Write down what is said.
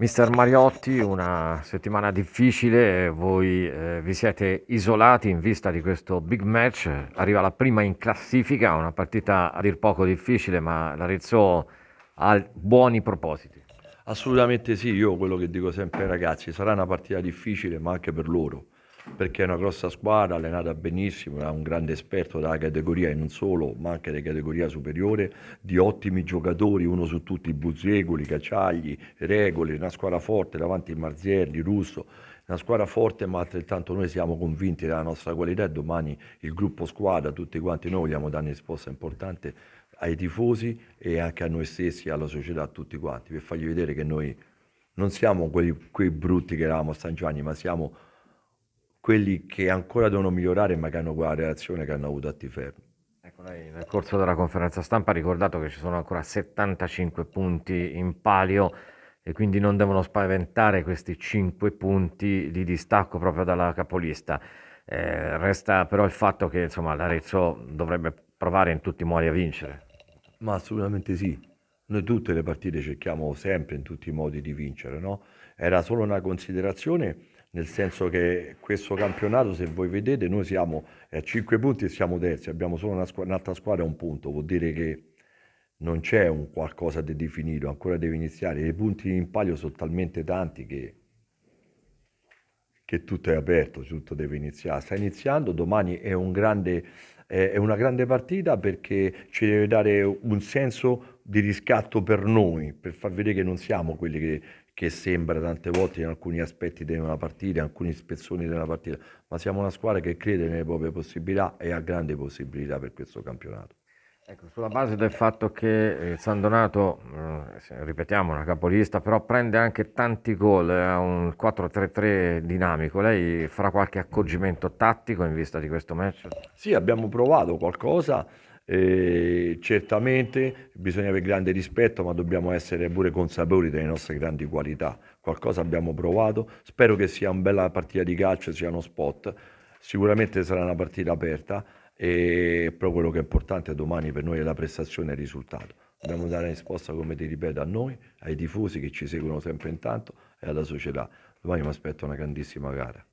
Mister Mariotti, una settimana difficile, voi eh, vi siete isolati in vista di questo big match, arriva la prima in classifica, una partita a dir poco difficile, ma l'Arezzo ha buoni propositi. Assolutamente sì, io quello che dico sempre ai ragazzi, sarà una partita difficile, ma anche per loro perché è una grossa squadra, allenata benissimo, ha un grande esperto della categoria e non solo, ma anche della categoria superiore, di ottimi giocatori, uno su tutti, Buzegoli, Cacciagli, Regoli, una squadra forte davanti a Marzielli, Russo, una squadra forte ma altrettanto noi siamo convinti della nostra qualità e domani il gruppo squadra, tutti quanti noi vogliamo dare una risposta importante ai tifosi e anche a noi stessi, alla società, a tutti quanti, per fargli vedere che noi non siamo quei, quei brutti che eravamo a San Gianni, ma siamo quelli che ancora devono migliorare ma che hanno quella reazione che hanno avuto a Tiferno. Ecco, lei nel corso della conferenza stampa ha ricordato che ci sono ancora 75 punti in palio e quindi non devono spaventare questi 5 punti di distacco proprio dalla capolista. Eh, resta però il fatto che insomma, l'Arezzo dovrebbe provare in tutti i modi a vincere. Ma assolutamente sì. Noi tutte le partite cerchiamo sempre in tutti i modi di vincere, no? Era solo una considerazione nel senso che questo campionato, se voi vedete, noi siamo a 5 punti e siamo terzi, abbiamo solo una squ- un'altra squadra a un punto, vuol dire che non c'è un qualcosa di definito, ancora deve iniziare, i punti in palio sono talmente tanti che, che tutto è aperto, tutto deve iniziare, sta iniziando, domani è, un grande, è una grande partita perché ci deve dare un senso di riscatto per noi, per far vedere che non siamo quelli che, che sembra tante volte in alcuni aspetti di una partita, in alcuni spezzoni della partita, ma siamo una squadra che crede nelle proprie possibilità e ha grandi possibilità per questo campionato. Ecco, sulla base del fatto che eh, San Donato, eh, ripetiamo, è una capolista, però prende anche tanti gol, eh, ha un 4-3-3 dinamico, lei farà qualche accorgimento tattico in vista di questo match? Sì, abbiamo provato qualcosa e certamente bisogna avere grande rispetto, ma dobbiamo essere pure consapevoli delle nostre grandi qualità. Qualcosa abbiamo provato, spero che sia una bella partita di calcio, sia uno spot, sicuramente sarà una partita aperta e proprio quello che è importante domani per noi è la prestazione e il risultato. Dobbiamo dare una risposta, come ti ripeto, a noi, ai tifosi che ci seguono sempre intanto e alla società. Domani mi aspetto una grandissima gara.